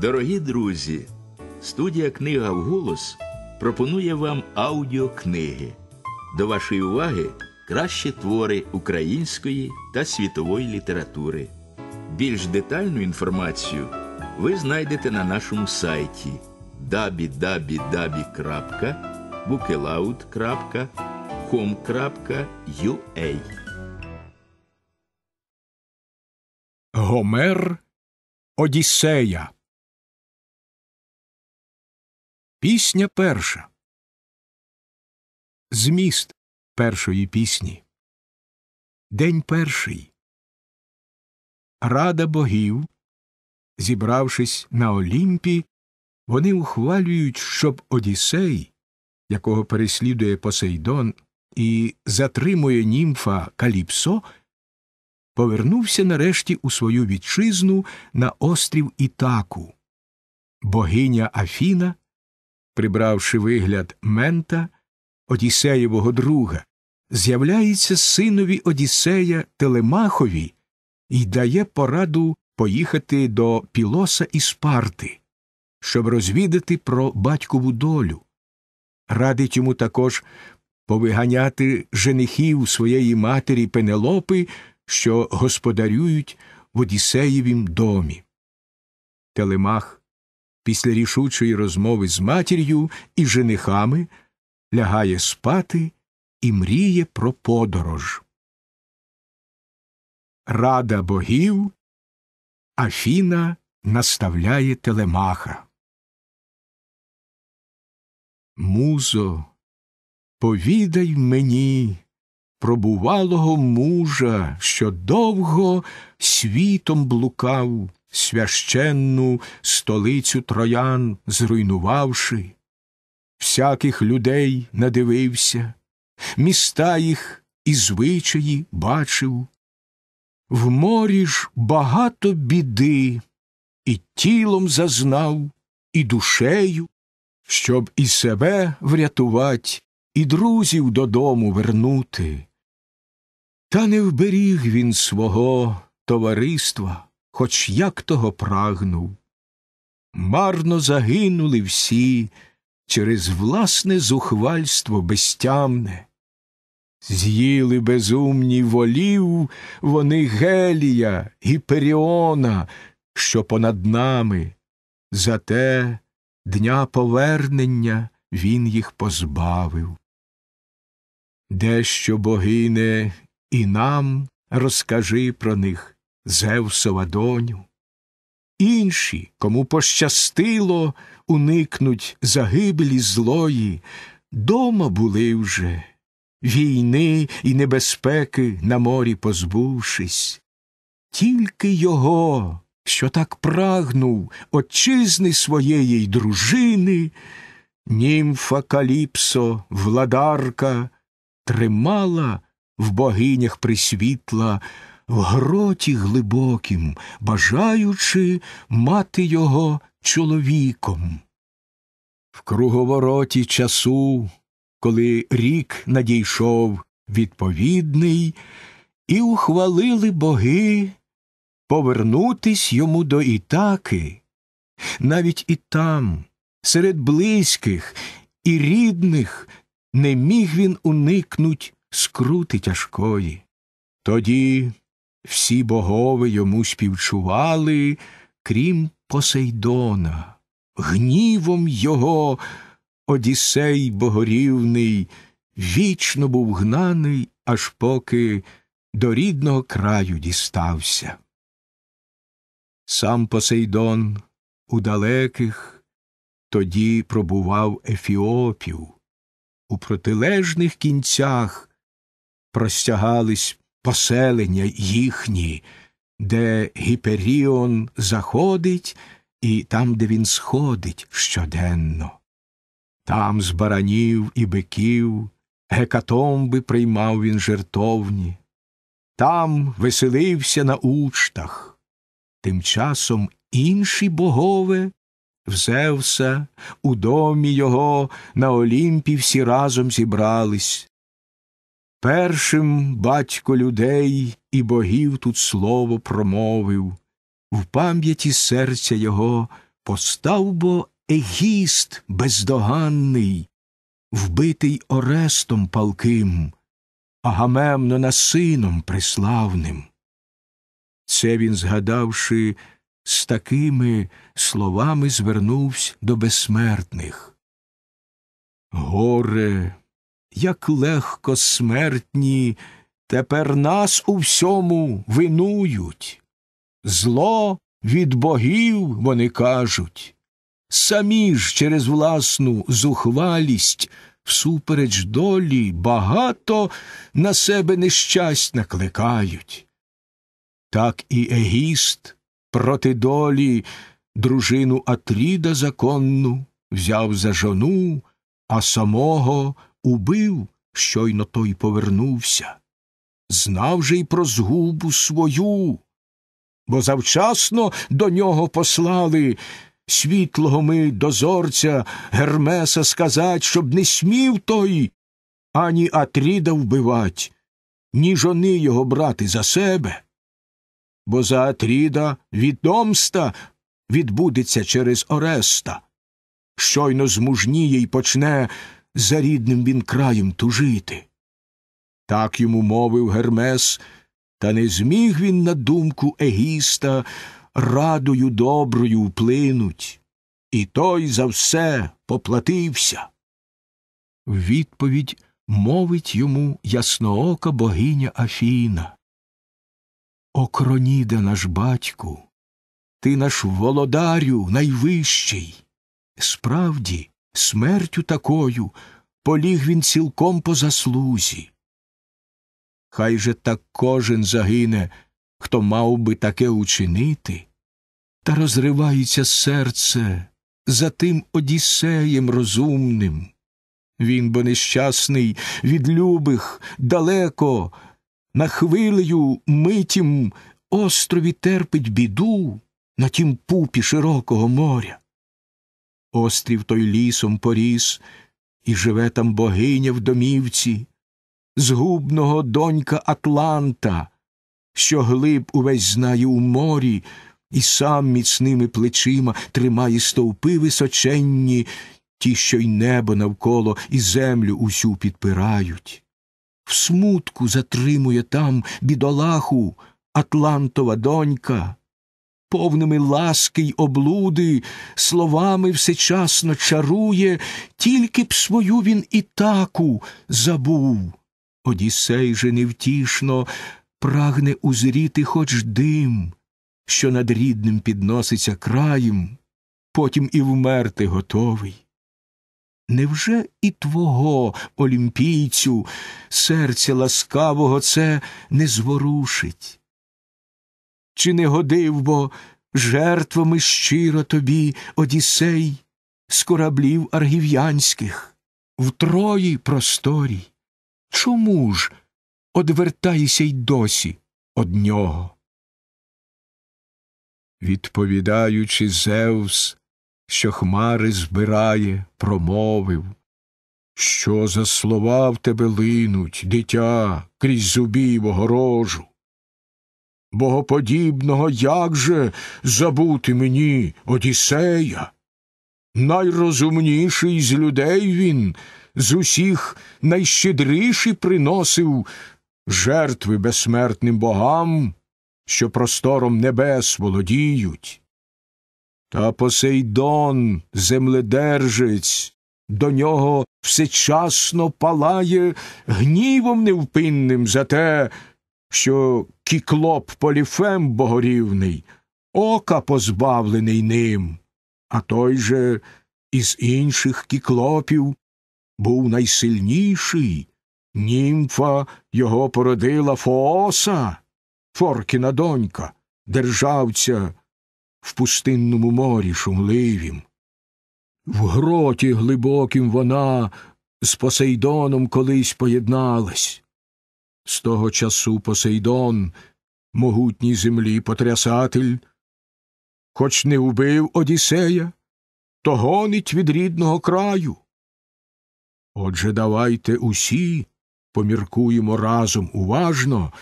Дорогі друзі, студія Книга вголос пропонує вам аудіокниги. До вашої уваги кращі твори української та світової літератури. Більш детальну інформацію ви знайдете на нашому сайті www.bookeloud.com.ua Гомер Одіссея Пісня перша. Зміст першої пісні. День перший. Рада богів. Зібравшись на Олімпі, вони ухвалюють, щоб Одіссей, якого переслідує Посейдон і затримує німфа Каліпсо, повернувся нарешті у свою вітчизну на острів Ітаку. Богиня Афіна прибравши вигляд мента, Одіссеєвого друга, з'являється синові Одіссея Телемахові і дає пораду поїхати до Пілоса і Спарти, щоб розвідати про батькову долю. Радить йому також повиганяти женихів своєї матері Пенелопи, що господарюють в Одіссеєвім домі. Телемах після рішучої розмови з матір'ю і женихами лягає спати і мріє про подорож. Рада богів Афіна наставляє телемаха. Музо, повідай мені про бувалого мужа, що довго світом блукав, священну столицю троян зруйнувавши, всяких людей надивився, міста їх і звичаї бачив. В морі ж багато біди, і тілом зазнав, і душею, щоб і себе врятувати, і друзів додому вернути. Та не вберіг він свого товариства хоч як того прагнув. Марно загинули всі через власне зухвальство безтямне. З'їли безумні волів вони Гелія, Гіперіона, що понад нами. Зате дня повернення він їх позбавив. Дещо богине і нам розкажи про них. Зевсова доню. Інші, кому пощастило, уникнуть загибелі злої, дома були вже, війни і небезпеки на морі позбувшись. Тільки його, що так прагнув отчизни своєї дружини, німфа Каліпсо, владарка, тримала в богинях присвітла в гроті глибокім, бажаючи мати його чоловіком. В круговороті часу, коли рік надійшов відповідний, і ухвалили боги повернутись йому до Ітаки, навіть і там, серед близьких і рідних, не міг він уникнуть скрути тяжкої. Тоді всі богови йому співчували, крім Посейдона. Гнівом його Одіссей богорівний вічно був гнаний, аж поки до рідного краю дістався. Сам Посейдон у далеких тоді пробував Ефіопів, у протилежних кінцях простягались поселення їхні, де гіперіон заходить і там, де він сходить щоденно. Там з баранів і биків гекатомби приймав він жертовні, там веселився на учтах. Тим часом інші богове в Зевса, у домі його на Олімпі всі разом зібрались, Першим батько людей і богів тут слово промовив, в пам'яті серця його постав бо егіст бездоганний, вбитий Орестом палким, Агамемнона сином приславним. Це він, згадавши, з такими словами звернувся до безсмертних. Горе як легко смертні тепер нас у всьому винують. Зло від богів вони кажуть. Самі ж через власну зухвалість, всупереч долі, багато на себе нещасть накликають. Так і Егіст проти долі дружину Атріда законну взяв за жону, а самого убив, щойно той повернувся. Знав же й про згубу свою, бо завчасно до нього послали світлого ми дозорця Гермеса сказать, щоб не смів той ані Атріда вбивать, ні жони його брати за себе. Бо за Атріда відомста відбудеться через Ореста. Щойно змужніє й почне за рідним він краєм тужити. Так йому мовив Гермес, та не зміг він на думку Егіста радою доброю вплинуть, і той за все поплатився. Відповідь мовить йому ясноока богиня Афіна. Окроніда наш батьку, ти наш володарю найвищий. Справді, смертю такою поліг він цілком по заслузі. Хай же так кожен загине, хто мав би таке учинити, та розривається серце за тим одіссеєм розумним. Він бо нещасний від любих далеко, на хвилею митім острові терпить біду на тім пупі широкого моря острів той лісом поріс, і живе там богиня в домівці, згубного донька Атланта, що глиб увесь знає у морі, і сам міцними плечима тримає стовпи височенні, ті, що й небо навколо, і землю усю підпирають. В смутку затримує там бідолаху Атлантова донька повними ласки й облуди, словами всечасно чарує, тільки б свою він і таку забув. Одісей же невтішно прагне узріти хоч дим, що над рідним підноситься краєм, потім і вмерти готовий. Невже і твого, олімпійцю, серця ласкавого це не зворушить? чи не годив, бо жертвами щиро тобі, одісей з кораблів аргів'янських, в Трої просторі. Чому ж одвертайся й досі од нього? Відповідаючи Зевс, що хмари збирає, промовив, що за слова в тебе линуть, дитя, крізь зубів огорожу богоподібного, як же забути мені Одіссея? Найрозумніший з людей він з усіх найщедріший приносив жертви безсмертним богам, що простором небес володіють. Та Посейдон, земледержець, до нього всечасно палає гнівом невпинним за те, що кіклоп поліфем богорівний, ока позбавлений ним, а той же із інших кіклопів був найсильніший, німфа його породила Фооса, Форкіна донька, державця в пустинному морі шумливім. В гроті глибокім вона з Посейдоном колись поєдналась. З того часу Посейдон, могутній землі потрясатель, хоч не убив Одіссея, то гонить від рідного краю. Отже, давайте усі поміркуємо разом уважно,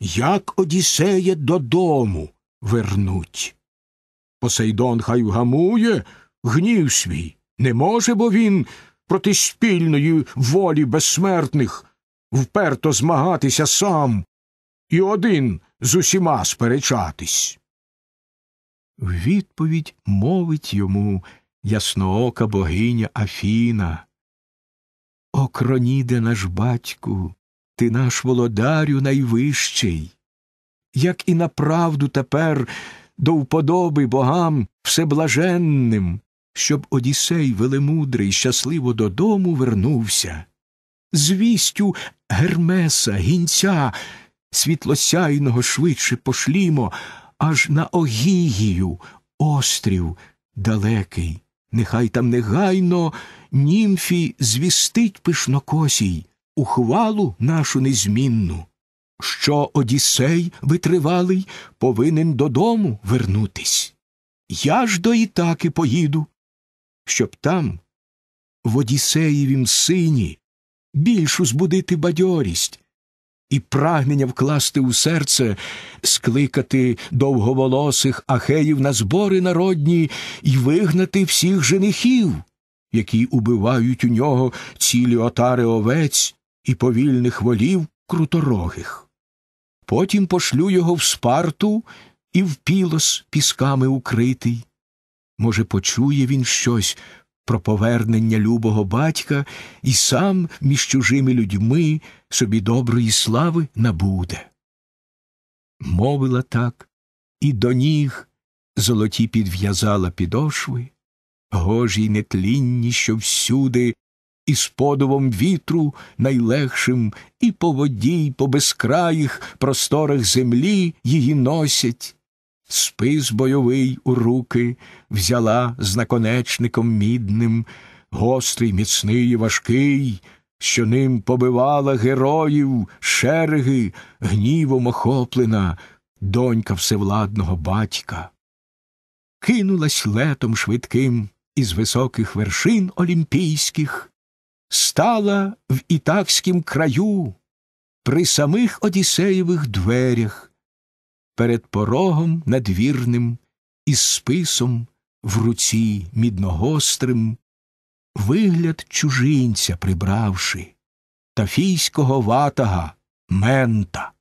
як Одіссея додому вернуть. Посейдон хай вгамує гнів свій, не може, бо він проти спільної волі безсмертних вперто змагатися сам і один з усіма сперечатись. В відповідь мовить йому ясноока богиня Афіна. Окроніде наш батьку, ти наш володарю найвищий. Як і на правду тепер до вподоби богам всеблаженним, щоб одісей велемудрий щасливо додому вернувся звістю Гермеса, гінця, світлосяйного швидше пошлімо, аж на Огігію, острів далекий. Нехай там негайно німфі звістить пишнокосій, ухвалу нашу незмінну, що Одіссей витривалий повинен додому вернутись. Я ж до Ітаки поїду, щоб там, в Одіссеєвім сині, більшу збудити бадьорість і прагнення вкласти у серце, скликати довговолосих ахеїв на збори народні і вигнати всіх женихів, які убивають у нього цілі отари овець і повільних волів круторогих. Потім пошлю його в спарту і в пілос пісками укритий. Може, почує він щось про повернення любого батька і сам між чужими людьми собі доброї слави набуде. Мовила так, і до ніг золоті підв'язала підошви, гожі й нетлінні, що всюди, і з подувом вітру найлегшим і по воді, і по безкраїх просторах землі її носять, Спис бойовий у руки взяла з наконечником мідним, гострий, міцний і важкий, що ним побивала героїв, шерги, гнівом охоплена, донька всевладного батька. Кинулась летом швидким із високих вершин олімпійських, стала в ітакськім краю, при самих одісеєвих дверях перед порогом надвірним, із списом в руці мідногострим, вигляд чужинця прибравши, та фійського ватага мента.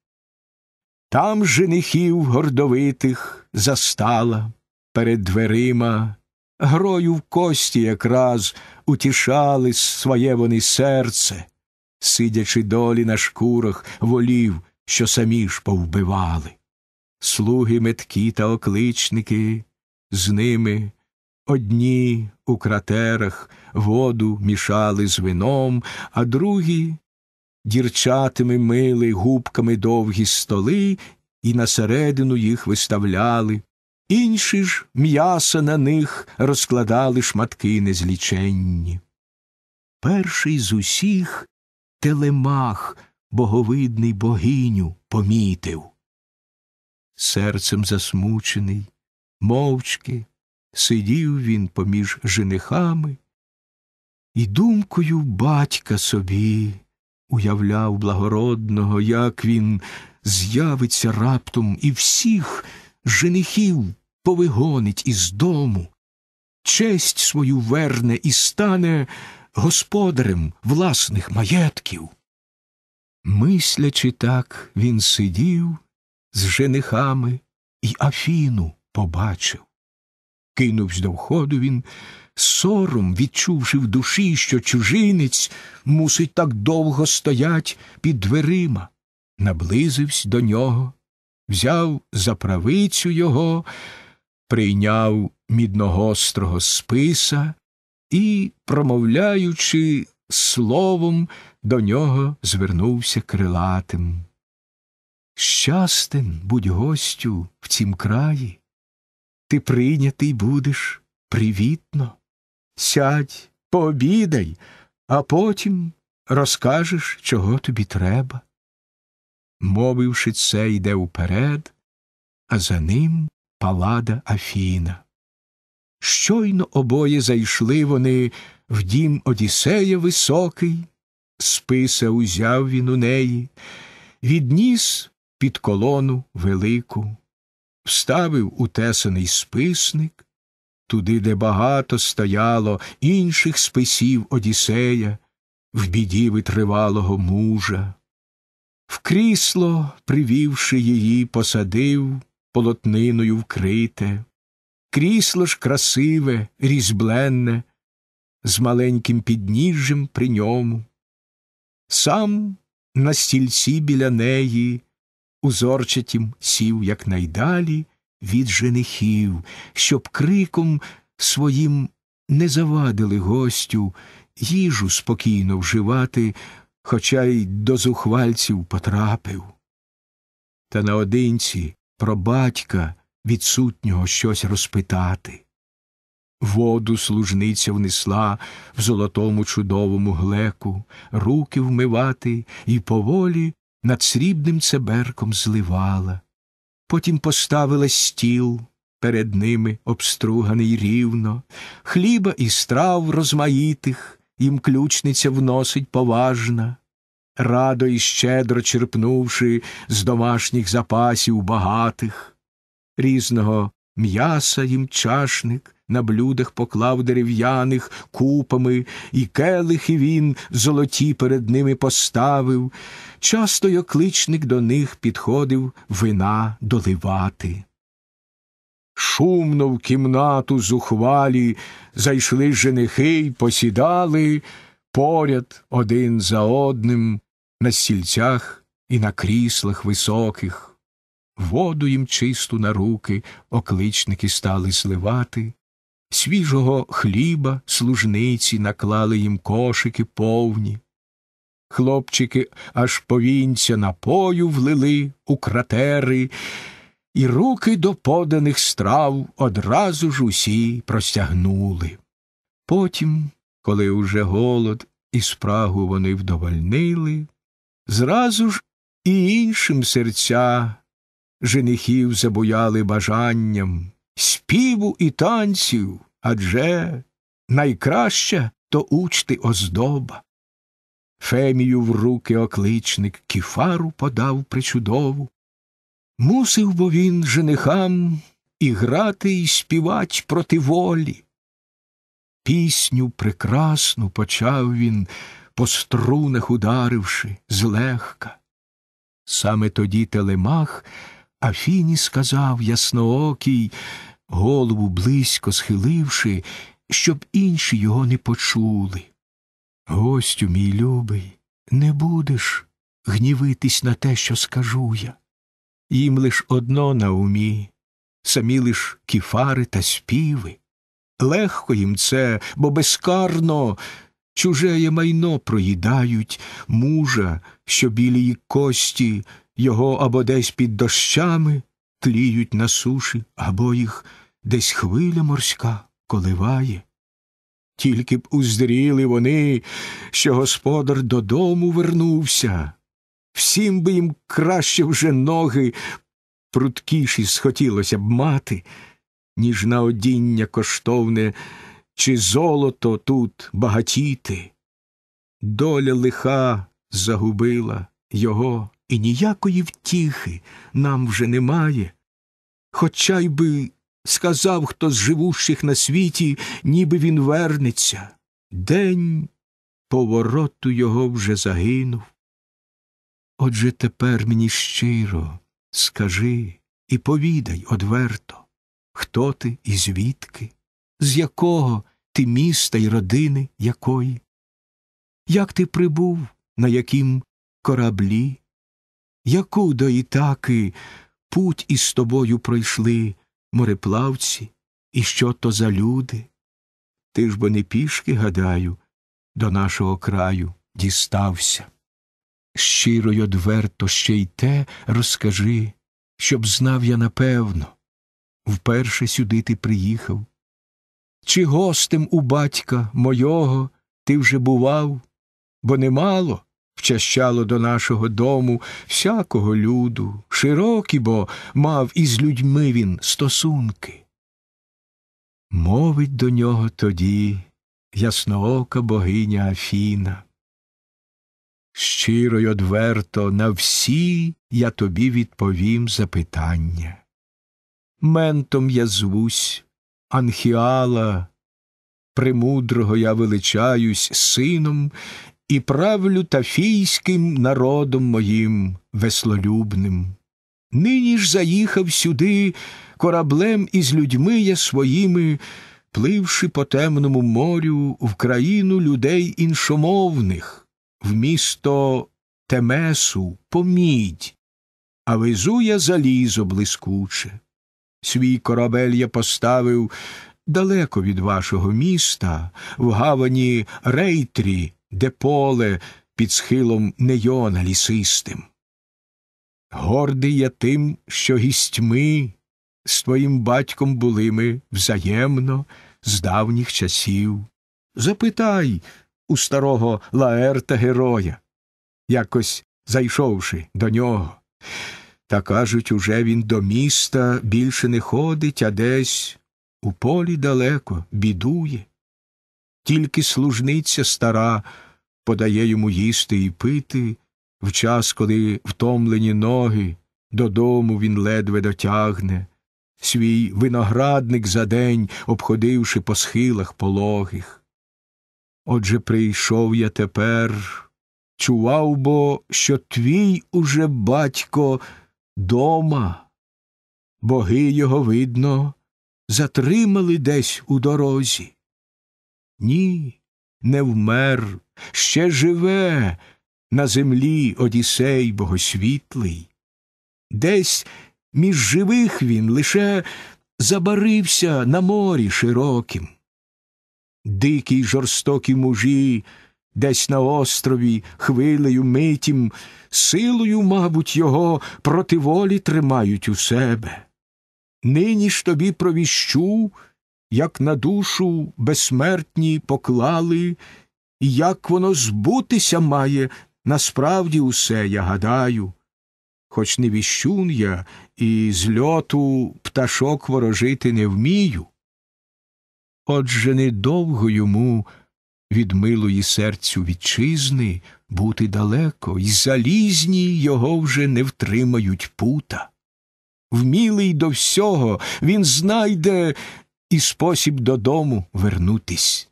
Там женихів гордовитих застала перед дверима, грою в кості якраз утішали своє вони серце, сидячи долі на шкурах волів, що самі ж повбивали слуги меткі та окличники, з ними одні у кратерах воду мішали з вином, а другі дірчатими мили губками довгі столи і на середину їх виставляли, інші ж м'яса на них розкладали шматки незліченні. Перший з усіх телемах боговидний богиню помітив серцем засмучений, мовчки сидів він поміж женихами і думкою батька собі уявляв благородного, як він з'явиться раптом і всіх женихів повигонить із дому, честь свою верне і стане господарем власних маєтків. Мислячи так, він сидів з женихами і Афіну побачив. Кинувсь до входу, він сором, відчувши в душі, що чужинець мусить так довго стоять під дверима, наблизився до нього, взяв за правицю його, прийняв мідногострого списа і, промовляючи словом, до нього звернувся крилатим. Щастен будь гостю в цім краї, ти прийнятий будеш привітно. Сядь, пообідай, а потім розкажеш, чого тобі треба. Мовивши це, йде уперед, а за ним палада Афіна. Щойно обоє зайшли вони в дім Одіссея високий, списа узяв він у неї, відніс під колону велику, вставив утесаний списник, туди, де багато стояло інших списів Одіссея, в біді витривалого мужа. В крісло, привівши її, посадив полотниною вкрите, крісло ж красиве, різьбленне, з маленьким підніжжям при ньому. Сам на стільці біля неї узорчатім сів якнайдалі від женихів, щоб криком своїм не завадили гостю їжу спокійно вживати, хоча й до зухвальців потрапив. Та наодинці про батька відсутнього щось розпитати. Воду служниця внесла в золотому чудовому глеку, руки вмивати і поволі над срібним цеберком зливала, потім поставила стіл. Перед ними обструганий рівно, хліба і страв розмаїтих, їм ключниця вносить поважна, радо і щедро черпнувши з домашніх запасів багатих, різного м'яса їм чашник, на блюдах поклав дерев'яних купами, і келихи він золоті перед ними поставив. Часто й окличник до них підходив вина доливати. Шумно в кімнату зухвалі зайшли женихи й посідали поряд один за одним на стільцях і на кріслах високих. Воду їм чисту на руки окличники стали зливати свіжого хліба служниці наклали їм кошики повні. Хлопчики аж повінця напою влили у кратери, і руки до поданих страв одразу ж усі простягнули. Потім, коли уже голод і спрагу вони вдовольнили, зразу ж і іншим серця женихів забуяли бажанням співу і танців, адже найкраща то учти оздоба. Фемію в руки окличник кіфару подав причудову. Мусив бо він женихам і грати, і співать проти волі. Пісню прекрасну почав він, по струнах ударивши, злегка. Саме тоді Телемах Афіні сказав ясноокій, голову близько схиливши, щоб інші його не почули. Гостю, мій любий, не будеш гнівитись на те, що скажу я. Їм лиш одно на умі, самі лиш кіфари та співи. Легко їм це, бо безкарно чужеє майно проїдають мужа, що білії кості його або десь під дощами, тліють на суші, або їх десь хвиля морська коливає. Тільки б уздріли вони, що господар додому вернувся. Всім би їм краще вже ноги пруткіші схотілося б мати, ніж на одіння коштовне, чи золото тут багатіти. Доля лиха загубила його, і ніякої втіхи нам вже немає. Хоча й би сказав хто з живущих на світі, ніби він вернеться. День повороту його вже загинув. Отже тепер мені щиро скажи і повідай одверто, хто ти і звідки, з якого ти міста й родини якої, як ти прибув, на яким кораблі, яку до Ітаки путь із тобою пройшли мореплавці, і що то за люди? Ти ж бо не пішки, гадаю, до нашого краю дістався. Щиро й одверто ще й те розкажи, щоб знав я напевно, вперше сюди ти приїхав. Чи гостем у батька мойого ти вже бував, бо немало вчащало до нашого дому всякого люду, широкі, бо мав із людьми він стосунки. Мовить до нього тоді ясноока богиня Афіна. Щиро й одверто на всі я тобі відповім запитання. Ментом я звусь, анхіала, премудрого я величаюсь сином і правлю тафійським народом моїм веслолюбним. Нині ж заїхав сюди кораблем із людьми я своїми, пливши по темному морю в країну людей іншомовних, в місто Темесу, помідь, а везу я залізо блискуче. Свій корабель я поставив далеко від вашого міста, в гавані Рейтрі де поле під схилом нейона лісистим. Гордий я тим, що гістьми з твоїм батьком були ми взаємно з давніх часів. Запитай у старого Лаерта героя, якось зайшовши до нього. Та кажуть, уже він до міста більше не ходить, а десь у полі далеко бідує. Тільки служниця стара подає йому їсти і пити, в час, коли втомлені ноги, додому він ледве дотягне, свій виноградник за день, обходивши по схилах пологих. Отже, прийшов я тепер. Чував бо, що твій уже батько дома. Боги його, видно, затримали десь у дорозі. Ні, не вмер, ще живе на землі Одісей богосвітлий. Десь між живих він лише забарився на морі широким. Дикі й жорстокі мужі, десь на острові, хвилею митім, силою, мабуть, його проти волі тримають у себе. Нині ж тобі провіщу як на душу безсмертні поклали, і як воно збутися має, насправді усе я гадаю. Хоч не віщун я і з льоту пташок ворожити не вмію. Отже, недовго йому від милої серцю вітчизни бути далеко, і залізні його вже не втримають пута. Вмілий до всього, він знайде і спосіб додому вернутись.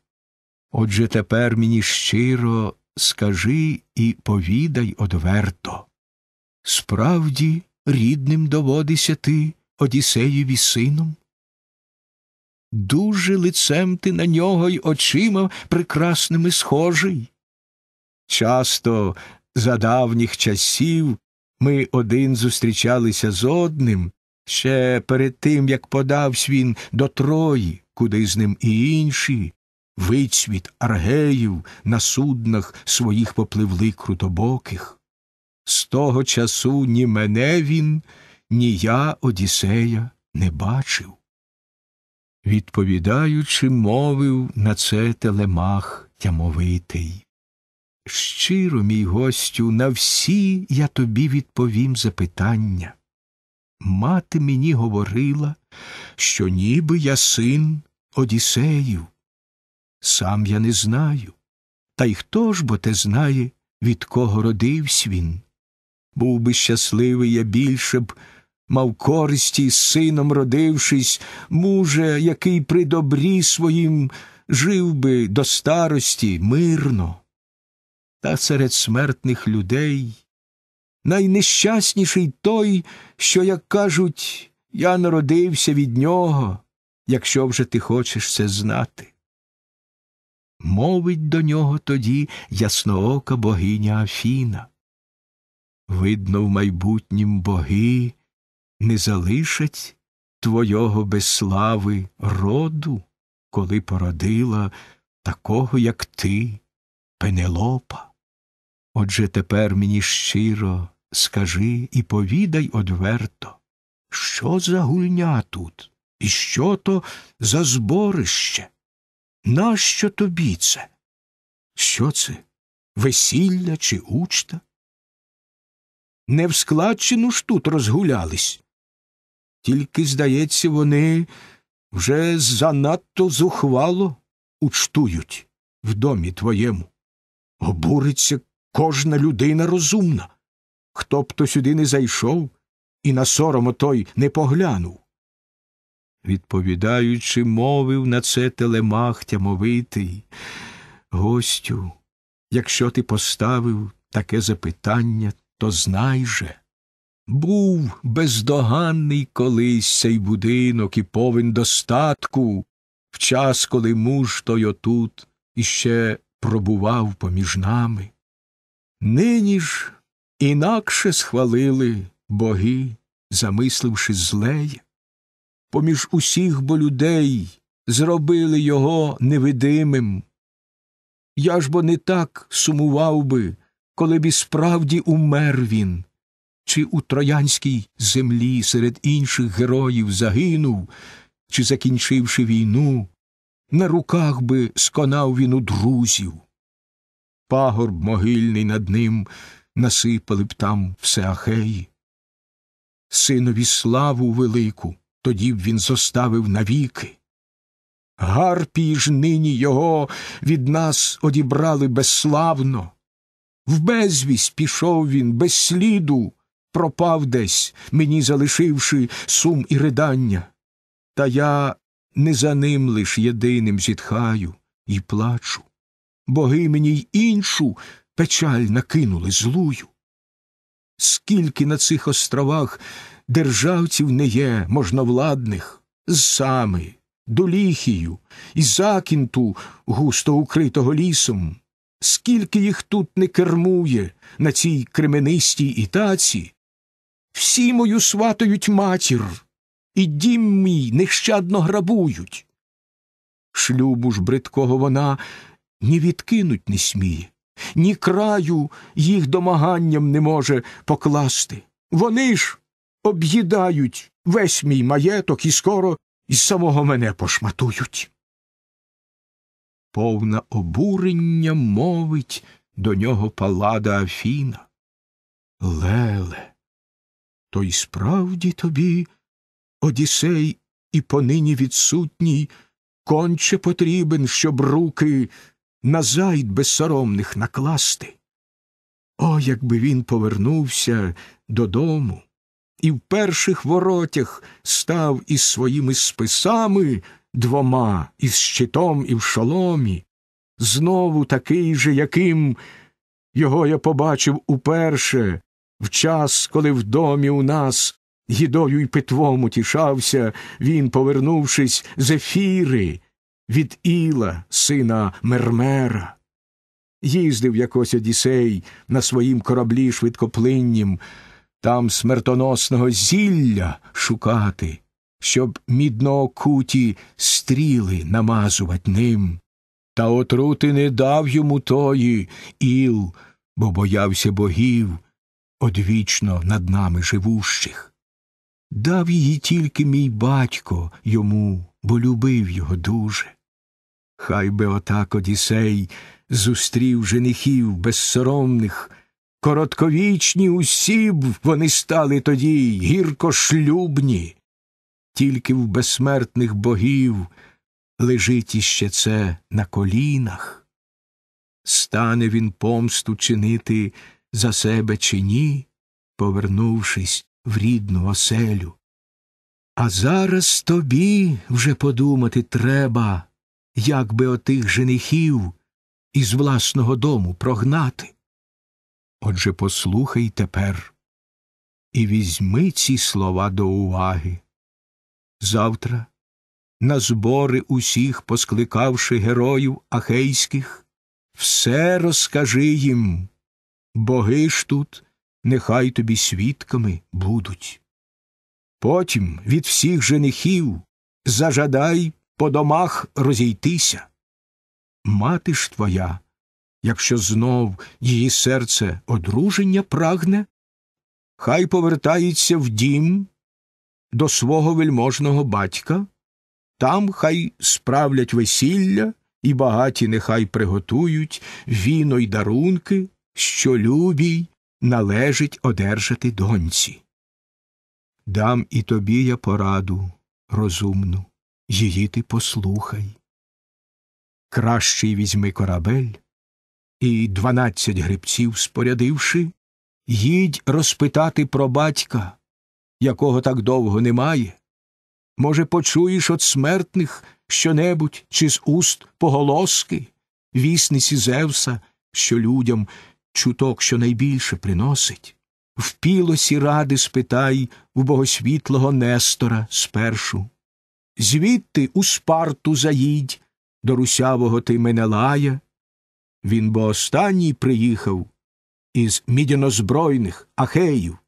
Отже тепер мені щиро скажи і повідай одверто. Справді рідним доводися ти Одіссеєві сином. Дуже лицем ти на нього й очима прекрасними схожий. Часто за давніх часів ми один зустрічалися з одним, Ще перед тим, як подавсь він до Трої, куди з ним і інші, вицвіт аргеїв на суднах своїх попливли крутобоких. З того часу ні мене він, ні я Одіссея не бачив. Відповідаючи, мовив на це телемах тямовитий. Щиро, мій гостю, на всі я тобі відповім запитання мати мені говорила, що ніби я син Одіссеїв. Сам я не знаю, та й хто ж бо те знає, від кого родився він. Був би щасливий я більше б. Мав користі з сином родившись, мужа, який при добрі своїм жив би до старості мирно. Та серед смертних людей найнещасніший той, що, як кажуть, я народився від нього, якщо вже ти хочеш це знати. Мовить до нього тоді ясноока богиня Афіна. Видно, в майбутнім боги не залишать твого безслави роду, коли породила такого, як ти, Пенелопа. Отже тепер мені щиро Скажи і повідай одверто, що за гульня тут, і що то за зборище? Нащо тобі це? Що це? Весілля чи учта? Не в складчину ж тут розгулялись. Тільки, здається, вони вже занадто зухвало учтують в домі твоєму. Обуриться кожна людина розумна хто б то сюди не зайшов і на сором той не поглянув. Відповідаючи, мовив на це телемах тямовитий. Гостю, якщо ти поставив таке запитання, то знай же. Був бездоганний колись цей будинок і повен достатку, в час, коли муж той отут іще пробував поміж нами. Нині ж Інакше схвалили боги, замисливши злей, поміж усіх бо людей зробили його невидимим. Я ж бо не так сумував би, коли б і справді умер він, чи у троянській землі серед інших героїв загинув, чи, закінчивши війну, на руках би сконав він у друзів. Пагорб могильний над ним насипали б там все Ахеї. Синові славу велику тоді б він зоставив навіки. Гарпії ж нині його від нас одібрали безславно. В безвість пішов він, без сліду, пропав десь, мені залишивши сум і ридання. Та я не за ним лиш єдиним зітхаю і плачу. Боги мені й іншу печаль накинули злую. Скільки на цих островах державців не є можновладних, з сами, доліхію і закінту, густо укритого лісом, скільки їх тут не кермує на цій кременистій ітаці, всі мою сватають матір, і дім мій нещадно грабують. Шлюбу ж бридкого вона ні відкинуть не сміє ні краю їх домаганням не може покласти. Вони ж об'їдають весь мій маєток і скоро із самого мене пошматують. Повна обурення мовить до нього палада Афіна. Леле, то й справді тобі Одіссей і понині відсутній конче потрібен, щоб руки на зайд безсоромних накласти. О, якби він повернувся додому і в перших воротях став із своїми списами двома, із щитом і в шоломі, знову такий же, яким його я побачив уперше, в час, коли в домі у нас їдою й питвом утішався він, повернувшись з ефіри, від Іла, сина Мермера. Їздив якось одісей на своїм кораблі швидкоплиннім, там смертоносного зілля шукати, щоб мідноокуті стріли намазувати ним. Та отрути не дав йому тої іл, бо боявся богів одвічно над нами живущих. Дав її тільки мій батько йому бо любив його дуже. Хай би отак Одісей зустрів женихів безсоромних, коротковічні усі б вони стали тоді гіркошлюбні, тільки в безсмертних богів лежить іще це на колінах. Стане він помсту чинити за себе чи ні, повернувшись в рідну оселю. А зараз тобі вже подумати треба, як би отих женихів із власного дому прогнати. Отже, послухай тепер і візьми ці слова до уваги. Завтра, на збори усіх, поскликавши героїв ахейських, все розкажи їм, боги ж тут нехай тобі свідками будуть. Потім від всіх женихів зажадай по домах розійтися. Мати ж твоя, якщо знов її серце одруження прагне, хай повертається в дім до свого вельможного батька, там хай справлять весілля, і багаті нехай приготують віно й дарунки, що любій належить одержати доньці. Дам і тобі я пораду розумну, її ти послухай. Кращий візьми корабель, і дванадцять грибців, спорядивши, їдь розпитати про батька, якого так довго немає. Може, почуєш от смертних щонебудь чи з уст поголоски, вісниці Зевса, що людям чуток щонайбільше приносить в пілосі ради спитай у богосвітлого Нестора спершу. Звідти у спарту заїдь до русявого ти мене лая. Він бо останній приїхав із мідянозбройних ахеїв.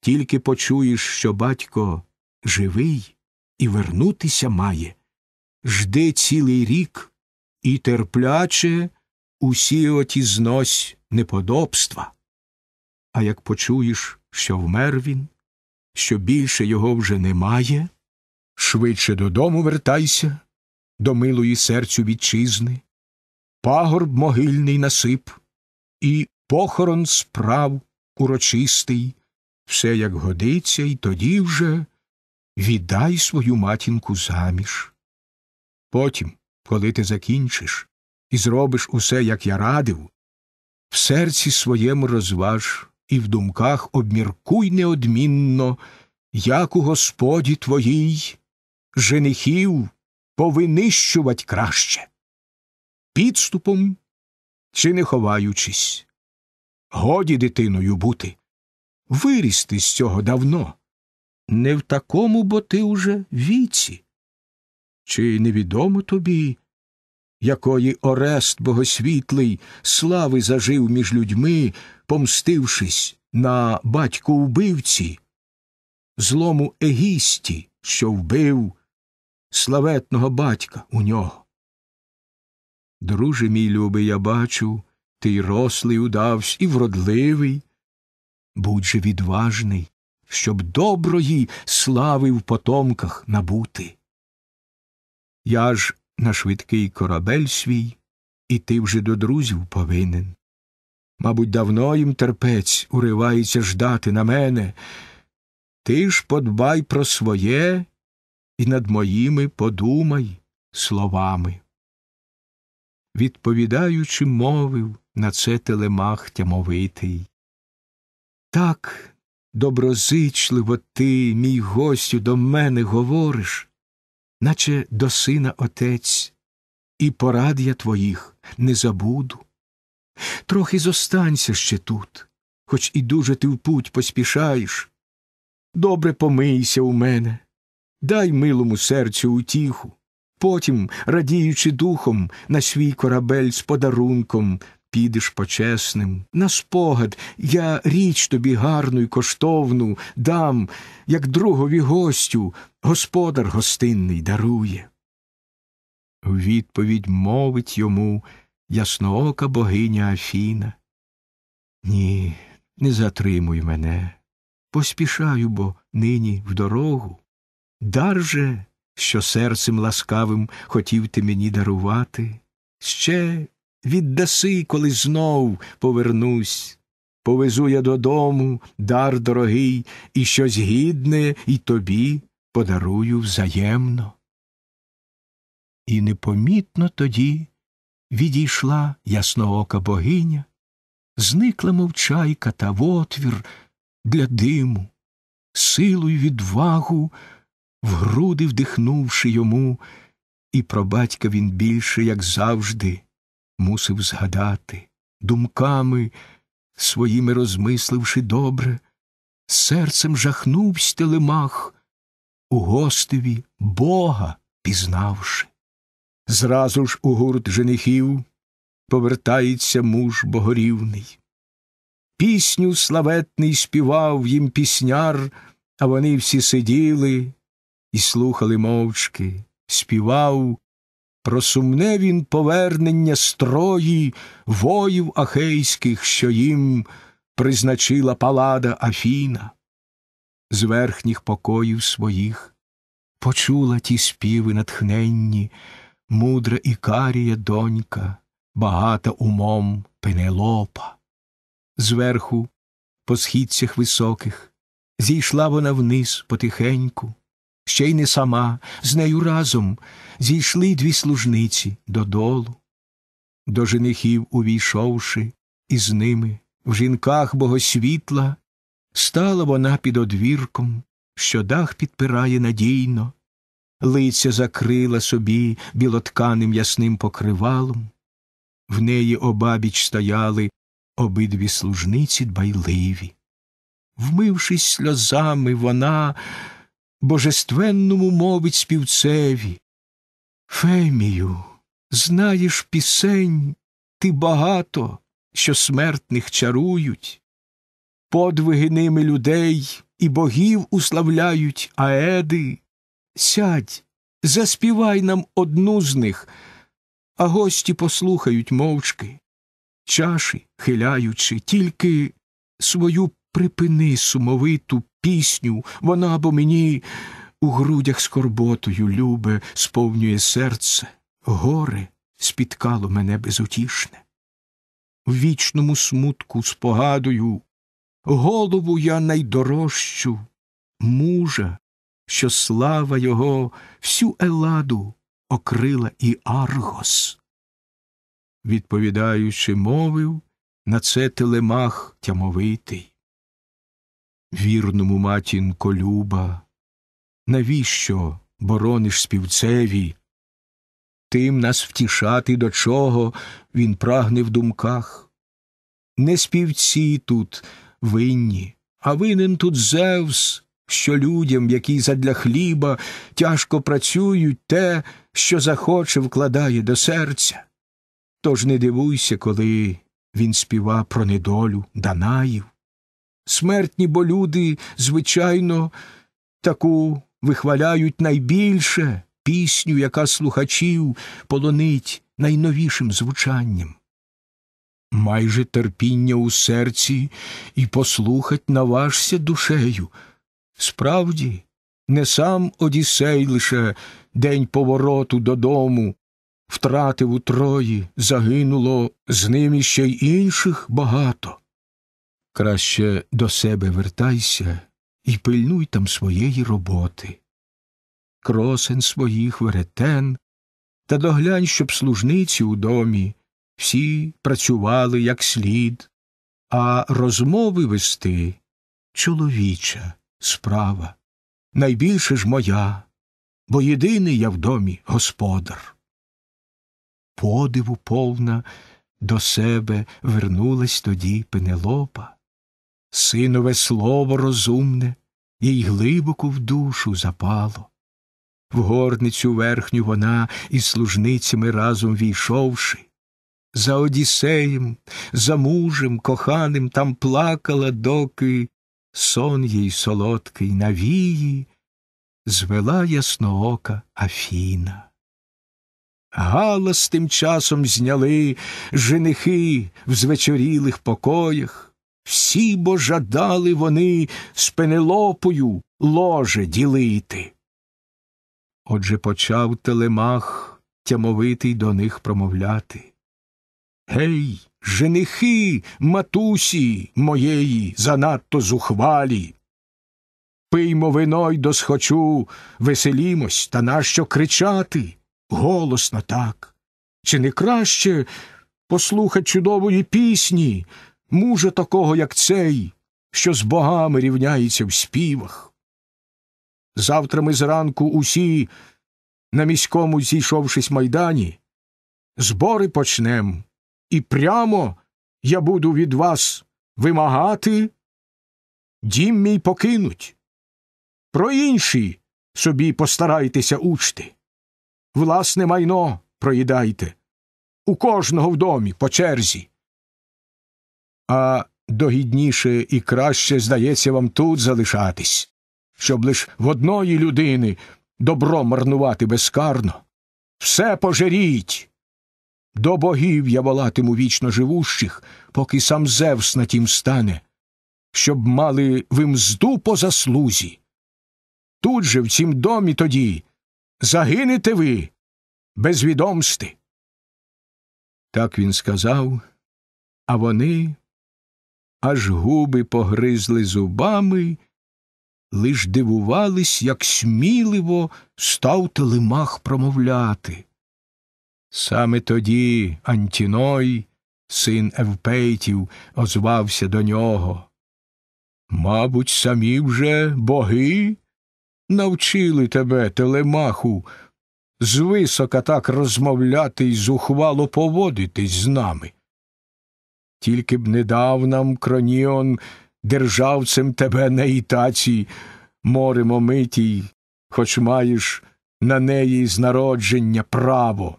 Тільки почуєш, що батько живий і вернутися має. Жди цілий рік і терпляче усі оті знось неподобства. А як почуєш, що вмер він, що більше його вже немає, швидше додому вертайся, до милої серцю вітчизни, пагорб могильний насип, і похорон справ урочистий, все як годиться, і тоді вже віддай свою матінку заміж. Потім, коли ти закінчиш і зробиш усе, як я радив, в серці своєму розваж і в думках обміркуй неодмінно, як у Господі твоїй женихів повинищувать краще. Підступом чи не ховаючись. Годі дитиною бути. Виріс ти з цього давно. Не в такому, бо ти уже віці. Чи невідомо тобі, якої Орест Богосвітлий слави зажив між людьми, помстившись на батьку убивці, злому Егісті, що вбив славетного батька у нього. Друже мій любий, я бачу, ти й рослий удавсь, і вродливий. Будь же відважний, щоб доброї слави в потомках набути. Я ж на швидкий корабель свій, і ти вже до друзів повинен. Мабуть, давно їм терпець уривається ждати на мене. Ти ж подбай про своє і над моїми подумай словами. Відповідаючи, мовив на це телемах тямовитий. Так доброзичливо ти, мій гостю, до мене говориш, наче до сина отець, і порад я твоїх не забуду. Трохи зостанься ще тут, хоч і дуже ти в путь поспішаєш. Добре помийся у мене, дай милому серцю утіху, потім, радіючи духом, на свій корабель з подарунком підеш почесним. На спогад я річ тобі гарну й коштовну дам, як другові гостю, господар гостинний дарує. У відповідь мовить йому ясноока богиня Афіна. Ні, не затримуй мене, поспішаю бо нині в дорогу. Дар же, що серцем ласкавим хотів ти мені дарувати, ще віддаси, коли знов повернусь. Повезу я додому, дар дорогий, і щось гідне і тобі подарую взаємно. І непомітно тоді відійшла ясноока богиня, зникла мовчайка та в отвір для диму, силу й відвагу, в груди вдихнувши йому, і про батька він більше, як завжди, мусив згадати, думками своїми розмисливши добре, серцем жахнувсь телемах, у гостеві Бога пізнавши. Зразу ж у гурт женихів повертається муж богорівний. Пісню славетний співав їм пісняр, а вони всі сиділи і слухали мовчки, співав. Про сумне він повернення строї воїв ахейських, що їм призначила палада Афіна. З верхніх покоїв своїх почула ті співи натхненні мудра Ікарія донька, багата умом Пенелопа. Зверху, по східцях високих, зійшла вона вниз потихеньку, ще й не сама, з нею разом зійшли дві служниці додолу. До женихів увійшовши, і з ними в жінках богосвітла, стала вона під одвірком, що дах підпирає надійно лиця закрила собі білотканим ясним покривалом, в неї обабіч стояли обидві служниці дбайливі. Вмившись сльозами, вона божественному мовить співцеві. Фемію, знаєш пісень, ти багато, що смертних чарують, подвиги ними людей і богів уславляють аеди, Сядь, заспівай нам одну з них, а гості послухають мовчки, чаші, хиляючи, тільки свою припини сумовиту пісню, вона бо мені у грудях скорботою любе, сповнює серце, горе спіткало мене безутішне. В вічному смутку спогадую, голову я найдорожчу, мужа що слава його всю еладу окрила і Аргос. Відповідаючи, мовив на це телемах тямовитий. Вірному матінко люба, навіщо борониш співцеві? Тим нас втішати, до чого він прагне в думках. Не співці тут винні, а винен тут Зевс що людям, які задля хліба тяжко працюють, те, що захоче, вкладає до серця. Тож не дивуйся, коли він співа про недолю Данаїв. Смертні бо люди, звичайно, таку вихваляють найбільше пісню, яка слухачів полонить найновішим звучанням. Майже терпіння у серці і послухать наважся душею. Справді, не сам Одіссей лише день повороту додому, втратив у Трої, загинуло з ним іще й інших багато. Краще до себе вертайся і пильнуй там своєї роботи. Кросен своїх веретен, та доглянь, щоб служниці у домі всі працювали як слід, а розмови вести чоловіча справа, найбільше ж моя, бо єдиний я в домі господар. Подиву повна до себе вернулась тоді Пенелопа. Синове слово розумне, їй глибоко в душу запало. В горницю верхню вона із служницями разом війшовши. За Одіссеєм, за мужем, коханим там плакала, доки сон їй солодкий навії, звела ясноока Афіна. Галас тим часом зняли женихи в звечорілих покоях, всі бо жадали вони з пенелопою ложе ділити. Отже почав телемах тямовитий до них промовляти. Гей, женихи матусі моєї занадто зухвалі. Пиймо вино й досхочу, веселімось, та нащо кричати? Голосно так. Чи не краще послухать чудової пісні, мужа такого, як цей, що з богами рівняється в співах? Завтра ми зранку усі, на міському зійшовшись майдані, збори почнем і прямо я буду від вас вимагати, дім мій покинуть. Про інші собі постарайтеся учти. Власне майно проїдайте. У кожного в домі по черзі. А догідніше і краще здається вам тут залишатись, щоб лиш в одної людини добро марнувати безкарно. Все пожеріть. До богів я волатиму вічно живущих, поки сам Зевс на тім стане, щоб мали вимзду по заслузі. Тут же, в цім домі тоді, загинете ви без відомсти. Так він сказав, а вони аж губи погризли зубами, лиш дивувались, як сміливо став телемах промовляти. Саме тоді Антіной, син Евпейтів, озвався до нього. Мабуть, самі вже боги навчили тебе, телемаху, звисока так розмовляти і зухвало поводитись з нами. Тільки б не дав нам Кроніон державцем тебе на ітаці, морем омитій, хоч маєш на неї з народження право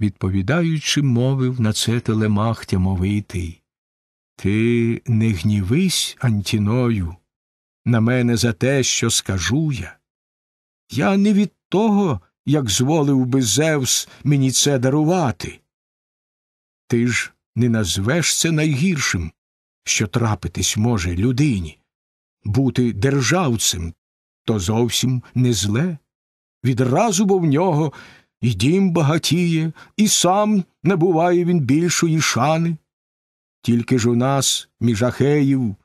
відповідаючи, мовив на це телемах тямовитий. Ти не гнівись, Антіною, на мене за те, що скажу я. Я не від того, як зволив би Зевс мені це дарувати. Ти ж не назвеш це найгіршим, що трапитись може людині. Бути державцем то зовсім не зле. Відразу бо в нього і дім багатіє, і сам не буває він більшої шани. Тільки ж у нас, між ахеїв,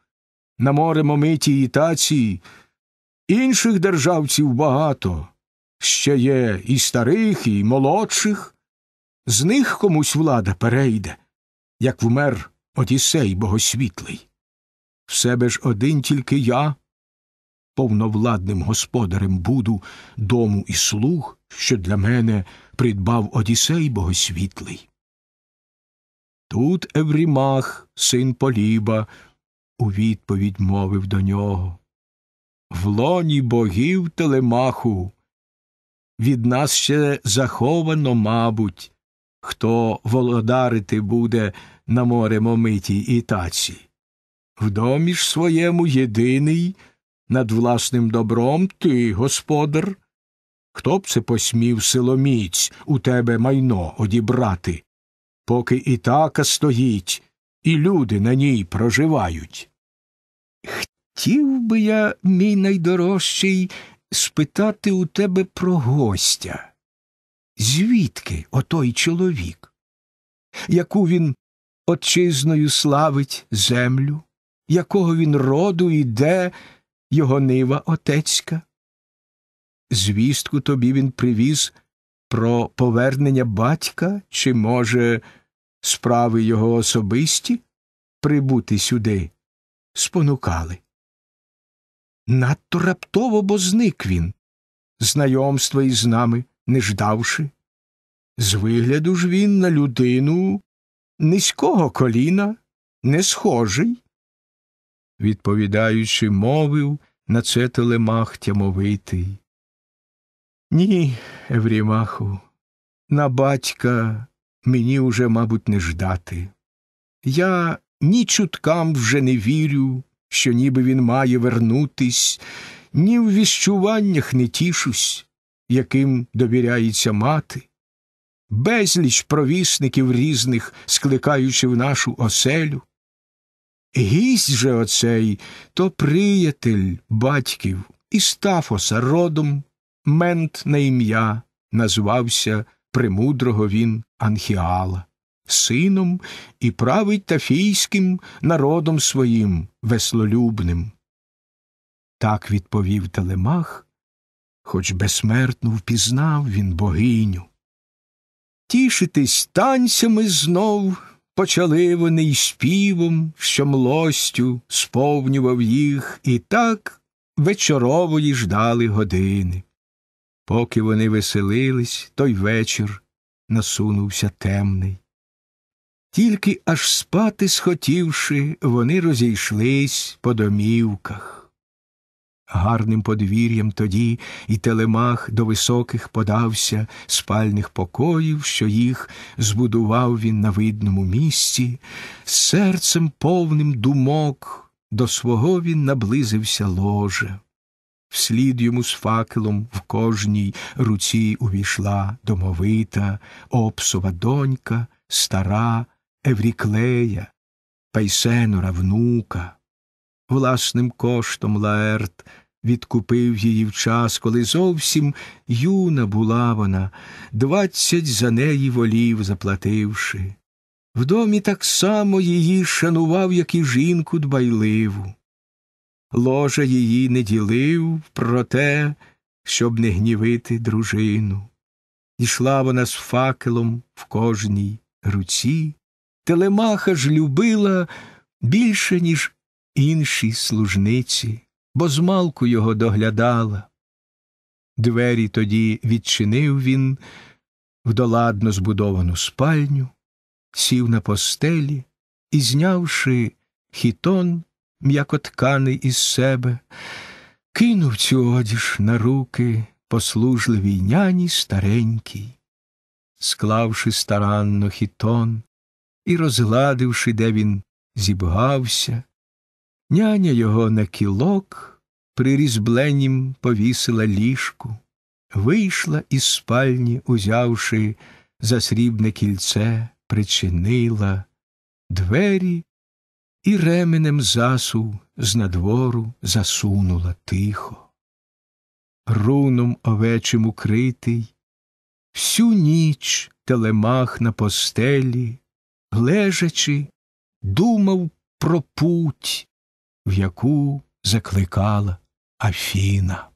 на море момиті і тації, інших державців багато, ще є і старих, і молодших, з них комусь влада перейде, як вмер Одіссей богосвітлий. В себе ж один тільки я, повновладним господарем буду дому і слуг, що для мене придбав Одісей Богосвітлий. Тут Еврімах, син Поліба, у відповідь мовив до нього. В лоні богів телемаху. Від нас ще заховано, мабуть, хто володарити буде на море момитій і таці. В домі ж своєму єдиний над власним добром ти, господар. Хто б це посмів силоміць у тебе майно одібрати, поки і така стоїть, і люди на ній проживають? Хтів би я, мій найдорожчий, спитати у тебе про гостя. Звідки отой чоловік? Яку він отчизною славить землю, якого він роду і де його нива отецька. Звістку тобі він привіз про повернення батька, чи, може, справи його особисті прибути сюди спонукали. Надто раптово бо зник він, знайомства із нами не ждавши. З вигляду ж він на людину низького коліна не схожий, відповідаючи, мовив на це телемах тямовитий. Ні, Еврімаху, на батька мені уже, мабуть, не ждати. Я ні чуткам вже не вірю, що ніби він має вернутись, ні в віщуваннях не тішусь, яким довіряється мати. Безліч провісників різних, скликаючи в нашу оселю, Гість же оцей то приятель батьків із Тафоса родом, мент на ім'я, назвався премудрого він Анхіала, сином і править тафійським народом своїм веслолюбним. Так відповів Телемах, хоч безсмертно впізнав він богиню. Тішитись танцями знов. Почали вони й співом, що млостю сповнював їх, і так вечорової ждали години. Поки вони веселились, той вечір насунувся темний. Тільки аж спати схотівши, вони розійшлись по домівках гарним подвір'ям тоді, і телемах до високих подався спальних покоїв, що їх збудував він на видному місці, серцем повним думок до свого він наблизився ложе. Вслід йому з факелом в кожній руці увійшла домовита Опсова донька, стара Евріклея, Пейсенора внука. Власним коштом Лаерт відкупив її в час, коли зовсім юна була вона, двадцять за неї волів заплативши. В домі так само її шанував, як і жінку дбайливу. Ложа її не ділив про те, щоб не гнівити дружину. Ішла вона з факелом в кожній руці, телемаха ж любила більше, ніж інші служниці бо змалку його доглядала. Двері тоді відчинив він в доладно збудовану спальню, сів на постелі і, знявши хітон м'якотканий із себе, кинув цю одіж на руки послужливій няні старенькій, склавши старанно хітон і розгладивши, де він зібгався, Няня його на кілок прирізбленім повісила ліжку, вийшла із спальні, узявши за срібне кільце, причинила двері і ременем засув з надвору засунула тихо. Руном овечим укритий, всю ніч телемах на постелі, лежачи, думав про путь в яку закликала Афіна.